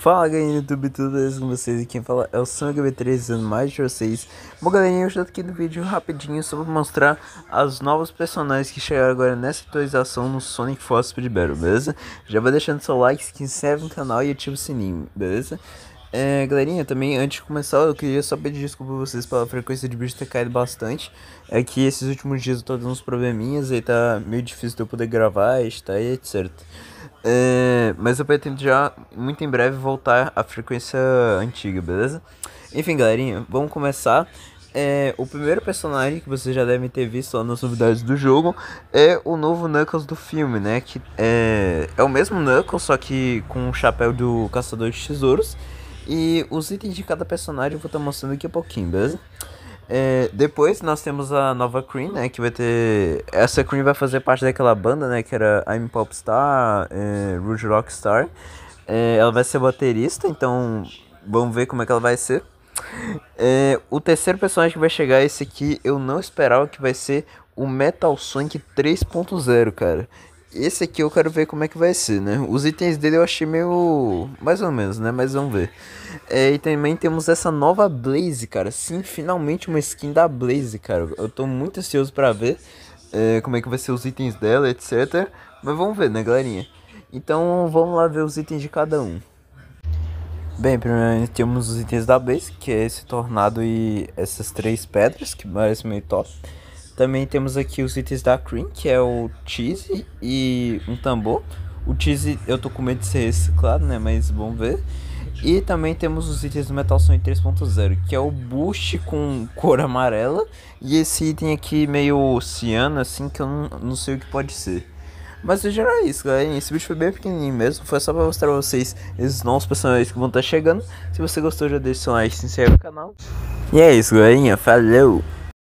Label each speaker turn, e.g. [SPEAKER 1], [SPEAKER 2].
[SPEAKER 1] Fala galerinha do YouTube, tudo bem com vocês? E quem fala é o SamHB3, 3 mais de vocês. Bom galerinha, eu estou aqui no vídeo rapidinho só para mostrar as novos personagens que chegaram agora nessa atualização no Sonic Force Speed Battle, beleza? Já vai deixando seu like, se inscreve no canal e ativa o sininho, beleza? É, galerinha, também antes de começar, eu queria só pedir desculpa a vocês pela frequência de bicho ter caído bastante. É que esses últimos dias eu tô dando uns probleminhas e tá meio difícil de eu poder gravar, editar e etc. É, mas eu pretendo já muito em breve voltar à frequência antiga, beleza? Enfim, galerinha, vamos começar. É, o primeiro personagem que vocês já devem ter visto lá nas novidades do jogo é o novo Knuckles do filme, né? Que é, é o mesmo Knuckles, só que com o chapéu do Caçador de Tesouros. E os itens de cada personagem eu vou estar mostrando aqui a pouquinho, beleza? É, depois nós temos a nova Queen né? Que vai ter. Essa Queen vai fazer parte daquela banda, né? Que era I'm Popstar, é, Rouge Rockstar. É, ela vai ser baterista, então vamos ver como é que ela vai ser. É, o terceiro personagem que vai chegar, é esse aqui, eu não esperava que vai ser o Metal Sonic 3.0, cara. Esse aqui eu quero ver como é que vai ser, né? Os itens dele eu achei meio. mais ou menos, né? Mas vamos ver. É, e também temos essa nova Blaze, cara. Sim, finalmente uma skin da Blaze, cara. Eu tô muito ansioso pra ver é, como é que vai ser os itens dela, etc. Mas vamos ver, né, galerinha? Então vamos lá ver os itens de cada um. Bem, primeiro temos os itens da Blaze, que é esse tornado e essas três pedras, que parece meio top. Também temos aqui os itens da Cream, que é o Cheese e um tambor. O Cheese eu tô com medo de ser reciclado, né? Mas vamos ver. E também temos os itens do Metal Sonic 3.0, que é o Boost com cor amarela. E esse item aqui meio ciano, assim, que eu não, não sei o que pode ser. Mas no geral é isso, galera. Esse bicho foi bem pequenininho mesmo. Foi só pra mostrar pra vocês esses novos personagens que vão estar tá chegando. Se você gostou, já deixa seu like, se inscreve no canal. E é isso, galerinha. Falou!